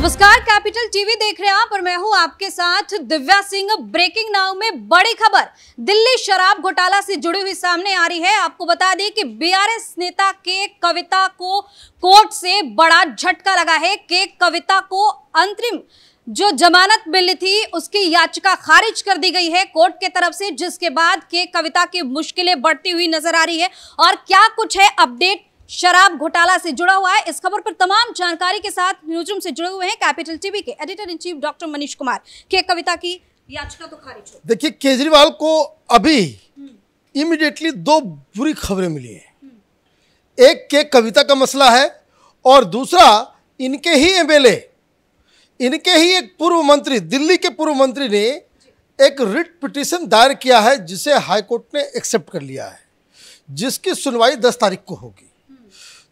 नमस्कार capital TV देख रहे हैं आप और मैं हूं आपके साथ दिव्या सिंह ब्रेकिंग नाउ में बड़ी खबर दिल्ली शराब घोटाला से जुड़ी हुई सामने आ रही है आपको बता दें कि बीआरएस नेता के कविता को कोर्ट से बड़ा झटका लगा है के कविता को अंतरिम जो जमानत मिली थी उसकी याचिका खारिज कर दी गई है कोर्ट के तरफ से जिसके बाद के कविता की मुश्किलें बढ़ती हुई नजर आ रही है और क्या कुछ है अपडेट शराब घोटाला से जुड़ा हुआ है इस खबर पर तमाम जानकारी के साथ न्यूजरूम से जुड़े हुए हैं कैपिटल टीवी के editor in chief doctor Manish Kumar के कविता की याचिका तो खारिज हो देखिए केजरीवाल को अभी इमिडिएटली दो बुरी खबरें मिली हैं एक के कविता का मसला है और दूसरा इनके ही एमएलए इनके ही एक पूर्व मंत्री दिल्ली के पूर्व मंत्री ने एक रिट पिटिशन दायर किया है जिसे हाईकोर्ट ने एक्सेप्ट कर लिया है जिसकी सुनवाई दस तारीख को होगी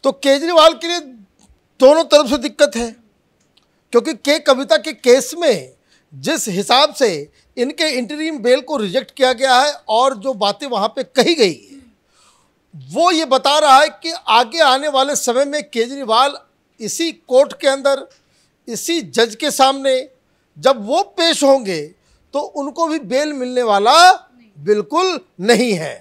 तो केजरीवाल के लिए दोनों तरफ से दिक्कत है क्योंकि के कविता के केस में जिस हिसाब से इनके इंटरीम बेल को रिजेक्ट किया गया है और जो बातें वहाँ पे कही गई है वो ये बता रहा है कि आगे आने वाले समय में केजरीवाल इसी कोर्ट के अंदर इसी जज के सामने जब वो पेश होंगे तो उनको भी बेल मिलने वाला बिल्कुल नहीं है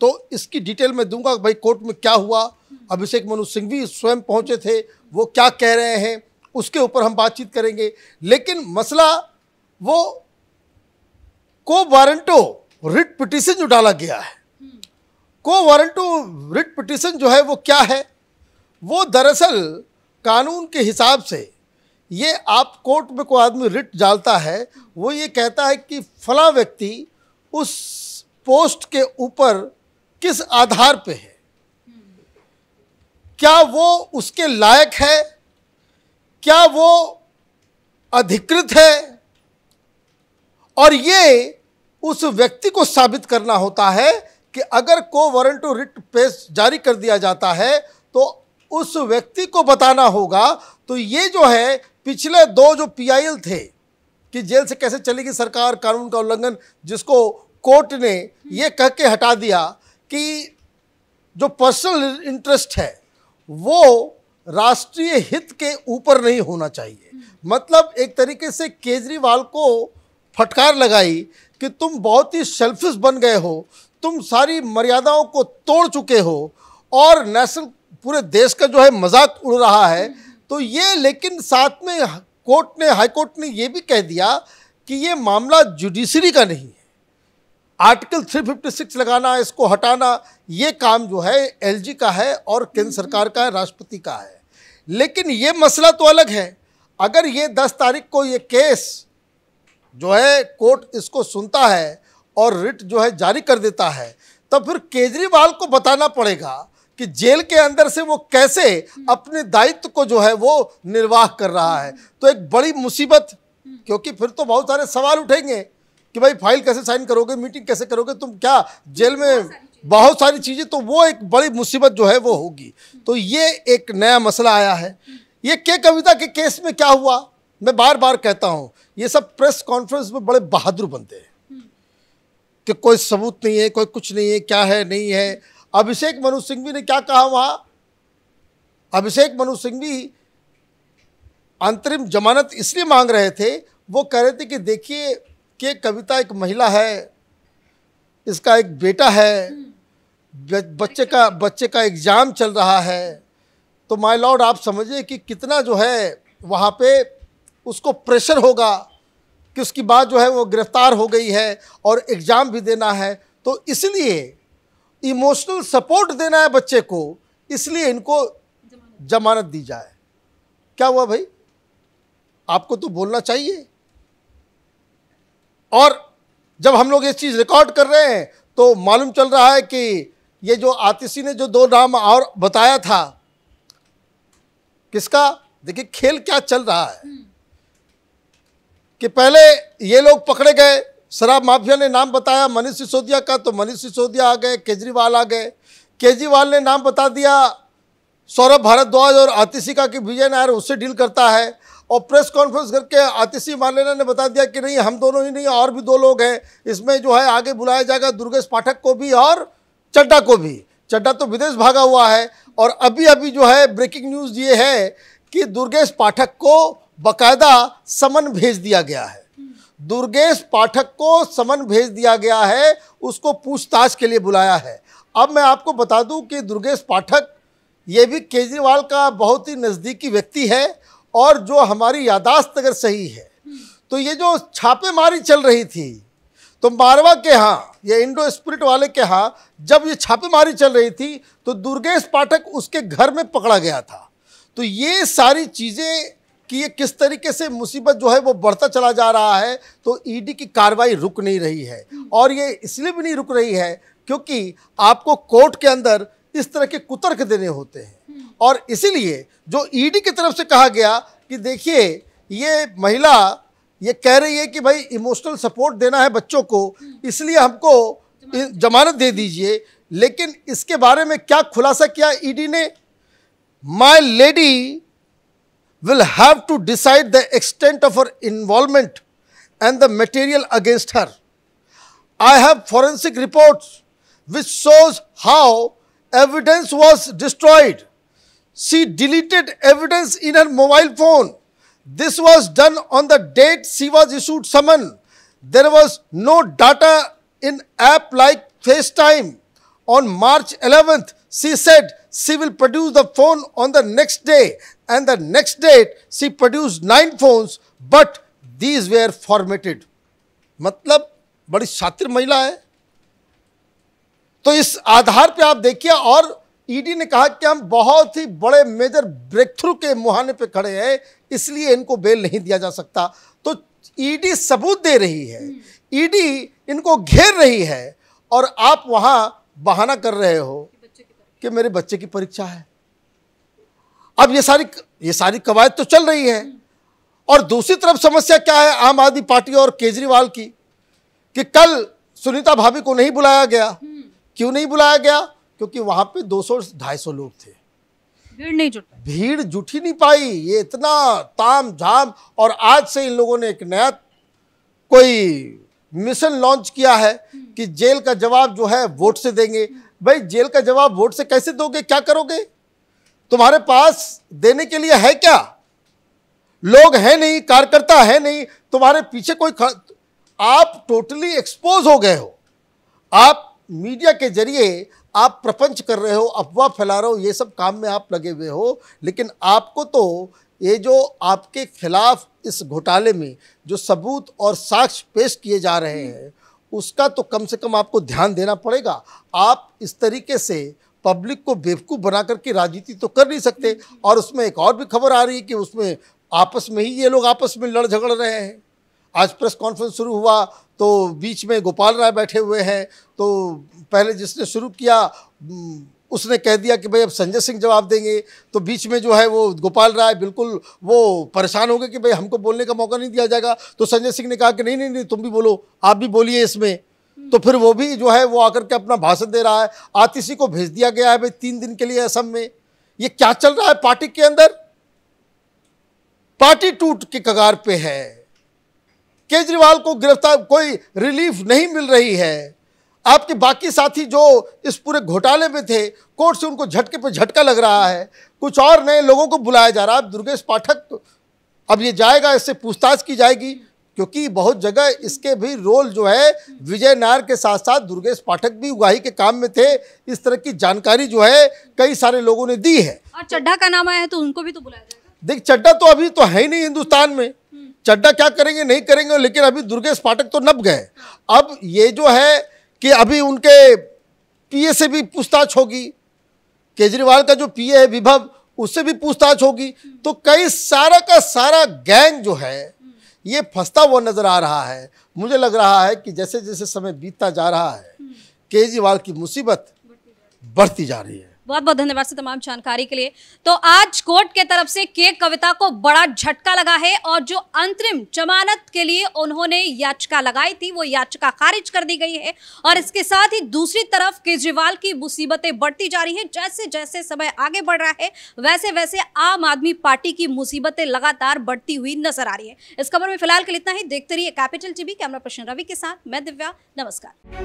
तो इसकी डिटेल मैं दूंगा भाई कोर्ट में क्या हुआ अभिषेक मनु सिंह भी स्वयं पहुंचे थे वो क्या कह रहे हैं उसके ऊपर हम बातचीत करेंगे लेकिन मसला वो को वारंटो रिट पिटीशन जो डाला गया है को वारंटो रिट पिटीशन जो है वो क्या है वो दरअसल कानून के हिसाब से ये आप कोर्ट में कोई आदमी रिट डालता है वो ये कहता है कि फला व्यक्ति उस पोस्ट के ऊपर किस आधार पे है क्या वो उसके लायक है क्या वो अधिकृत है और ये उस व्यक्ति को साबित करना होता है कि अगर को वारंटो रिट पेश जारी कर दिया जाता है तो उस व्यक्ति को बताना होगा तो ये जो है पिछले दो जो पीआईएल थे कि जेल से कैसे चलेगी सरकार कानून का उल्लंघन जिसको कोर्ट ने ये कह के हटा दिया कि जो पर्सनल इंटरेस्ट है वो राष्ट्रीय हित के ऊपर नहीं होना चाहिए मतलब एक तरीके से केजरीवाल को फटकार लगाई कि तुम बहुत ही सेल्फिश बन गए हो तुम सारी मर्यादाओं को तोड़ चुके हो और नेशनल पूरे देश का जो है मजाक उड़ रहा है तो ये लेकिन साथ में कोर्ट ने हाई कोर्ट ने ये भी कह दिया कि ये मामला जुडिशरी का नहीं है आर्टिकल 356 लगाना इसको हटाना ये काम जो है एलजी का है और केंद्र हम्म। सरकार का है राष्ट्रपति का है लेकिन ये मसला तो अलग है अगर ये 10 तारीख को ये केस जो है कोर्ट इसको सुनता है और रिट जो है जारी कर देता है तो फिर केजरीवाल को बताना पड़ेगा कि जेल के अंदर से वो कैसे हम्म। अपने दायित्व को जो है वो निर्वाह कर रहा है हम्म। तो एक बड़ी मुसीबत क्योंकि फिर तो बहुत सारे सवाल उठेंगे कि भाई फाइल कैसे साइन करोगे मीटिंग कैसे करोगे तुम क्या जेल में बहुत सारी चीज़ें तो वो एक बड़ी मुसीबत जो है वो होगी तो ये एक नया मसला आया है ये के कविता के केस में क्या हुआ मैं बार बार कहता हूँ ये सब प्रेस कॉन्फ्रेंस में बड़े बहादुर बनते हैं कि कोई सबूत नहीं है कोई कुछ नहीं है क्या है नहीं है अभिषेक मनु सिंघवी ने क्या कहा वहाँ अभिषेक मनु सिंघवी अंतरिम जमानत इसलिए मांग रहे थे वो कह रहे थे कि देखिए कि कविता एक महिला है इसका एक बेटा है बच्चे का बच्चे का एग्ज़ाम चल रहा है तो माय लॉर्ड आप समझिए कि कितना जो है वहाँ पे उसको प्रेशर होगा कि उसकी बात जो है वो गिरफ्तार हो गई है और एग्ज़ाम भी देना है तो इसलिए इमोशनल सपोर्ट देना है बच्चे को इसलिए इनको जमानत दी जाए क्या हुआ भाई आपको तो बोलना चाहिए और जब हम लोग ये चीज़ रिकॉर्ड कर रहे हैं तो मालूम चल रहा है कि ये जो आतिशी ने जो दो नाम और बताया था किसका देखिए खेल क्या चल रहा है हम्म। कि पहले ये लोग पकड़े गए शराब माफिया ने नाम बताया मनीष सिसोदिया का तो मनीष सिसोदिया आ गए केजरीवाल आ गए केजरीवाल ने नाम बता दिया सौरभ भारद्वाज और आतिशी का कि विजय नायर उससे डील करता है और प्रेस कॉन्फ्रेंस करके आतिशी मालेना ने बता दिया कि नहीं हम दोनों ही नहीं और भी दो लोग हैं इसमें जो है आगे बुलाया जाएगा दुर्गेश पाठक को भी और चड्डा को भी चड्डा तो विदेश भागा हुआ है और अभी अभी जो है ब्रेकिंग न्यूज़ ये है कि दुर्गेश पाठक को बाकायदा समन भेज दिया गया है दुर्गेश पाठक को समन भेज दिया गया है उसको पूछताछ के लिए बुलाया है अब मैं आपको बता दूं कि दुर्गेश पाठक ये भी केजरीवाल का बहुत ही नज़दीकी व्यक्ति है और जो हमारी यादाश्त अगर सही है तो ये जो छापेमारी चल रही थी तो मारवा के यहाँ ये इंडो स्पिरिट वाले के यहाँ जब ये छापेमारी चल रही थी तो दुर्गेश पाठक उसके घर में पकड़ा गया था तो ये सारी चीज़ें कि ये किस तरीके से मुसीबत जो है वो बढ़ता चला जा रहा है तो ईडी e की कार्रवाई रुक नहीं रही है और ये इसलिए भी नहीं रुक रही है क्योंकि आपको कोर्ट के अंदर इस तरह के कुतर्क देने होते हैं और इसीलिए जो ईडी e की तरफ से कहा गया कि देखिए ये महिला ये कह रही है कि भाई इमोशनल सपोर्ट देना है बच्चों को इसलिए हमको जमानत दे दीजिए लेकिन इसके बारे में क्या खुलासा किया ईडी e ने my lady will have to decide the extent of her involvement and the material against her I have forensic reports which shows how evidence was destroyed she deleted evidence in her mobile phone. This was done on the date she was issued summon. There was no data in app like FaceTime. On March 11th, she said she will produce the phone on the next day and the next date she produced nine phones but these were formatted. matlab badi छात्र mahila hai to is aadhar pe aap dekhiye aur ED ने कहा कि हम बहुत ही बड़े major break through के मुहाने पे खड़े हैं इसलिए इनको बेल नहीं दिया जा सकता तो ईडी सबूत दे रही है ईडी इनको घेर रही है और आप वहां बहाना कर रहे हो कि मेरे बच्चे की परीक्षा है अब ये सारी ये सारी कवायद तो चल रही है और दूसरी तरफ समस्या क्या है आम आदमी पार्टी और केजरीवाल की कि कल सुनीता भाभी को नहीं बुलाया गया क्यों नहीं बुलाया गया क्योंकि वहां पे 200 सौ लोग थे भीड़ नहीं जुट भीड़ जुट ही नहीं पाई ये इतना ताम झाम और आज से इन लोगों ने एक नया कोई मिशन लॉन्च किया है कि जेल का जवाब जो है वोट से देंगे भाई जेल का जवाब वोट से कैसे दोगे क्या करोगे तुम्हारे पास देने के लिए है क्या लोग हैं नहीं कार्यकर्ता है नहीं तुम्हारे पीछे कोई खर... आप टोटली एक्सपोज हो गए हो आप मीडिया के जरिए आप प्रपंच कर रहे हो अफवाह फैला रहे हो ये सब काम में आप लगे हुए हो लेकिन आपको तो ये जो आपके खिलाफ इस घोटाले में जो सबूत और साक्ष पेश किए जा रहे हैं उसका तो कम से कम आपको ध्यान देना पड़ेगा आप इस तरीके से पब्लिक को बेवकूफ़ बना करके राजनीति तो कर नहीं सकते और उसमें एक और भी खबर आ रही है कि उसमें आपस में ही ये लोग आपस में लड़ झगड़ रहे हैं आज प्रेस कॉन्फ्रेंस शुरू हुआ तो बीच में गोपाल राय बैठे हुए हैं तो पहले जिसने शुरू किया उसने कह दिया कि भाई अब संजय सिंह जवाब देंगे तो बीच में जो है वो गोपाल राय बिल्कुल वो परेशान हो गए कि भाई हमको बोलने का मौका नहीं दिया जाएगा तो संजय सिंह ने कहा कि नहीं नहीं नहीं तुम भी बोलो आप भी बोलिए इसमें तो फिर वो भी जो है वो आकर के अपना भाषण दे रहा है आतिशी को भेज दिया गया है भाई तीन दिन के लिए असम में ये क्या चल रहा है पार्टी के अंदर पार्टी टूट के कगार पे है केजरीवाल को गिरफ्तार कोई रिलीफ नहीं मिल रही है आपके बाकी साथी जो इस पूरे घोटाले में थे कोर्ट से उनको झटके पर झटका लग रहा है कुछ और नए लोगों को बुलाया जा रहा है अब दुर्गेश पाठक अब ये जाएगा इससे पूछताछ की जाएगी क्योंकि बहुत जगह इसके भी रोल जो है विजय नायर के साथ साथ दुर्गेश पाठक भी उगाही के काम में थे इस तरह की जानकारी जो है कई सारे लोगों ने दी है और चड्ढा का नाम आया है तो उनको भी तो बुलाया जाएगा देख चड्ढा तो अभी तो है ही नहीं हिंदुस्तान में चड्डा क्या करेंगे नहीं करेंगे लेकिन अभी दुर्गेश पाठक तो नप गए अब ये जो है कि अभी उनके पीए से भी पूछताछ होगी केजरीवाल का जो पीए है विभव उससे भी पूछताछ होगी तो कई सारा का सारा गैंग जो है ये फंसता हुआ नज़र आ रहा है मुझे लग रहा है कि जैसे जैसे समय बीतता जा रहा है केजरीवाल की मुसीबत बढ़ती जा रही है बहुत बहुत धन्यवाद से तमाम जानकारी के लिए तो आज कोर्ट के तरफ से के कविता को बड़ा झटका लगा है और जो अंतरिम जमानत के लिए उन्होंने याचिका लगाई थी वो याचिका खारिज कर दी गई है और इसके साथ ही दूसरी तरफ केजरीवाल की मुसीबतें बढ़ती जा रही हैं जैसे जैसे समय आगे बढ़ रहा है वैसे वैसे आम आदमी पार्टी की मुसीबतें लगातार बढ़ती हुई नजर आ रही है इस खबर में फिलहाल के लिए इतना ही देखते रहिए capital TV camera person Ravi के साथ मैं दिव्या नमस्कार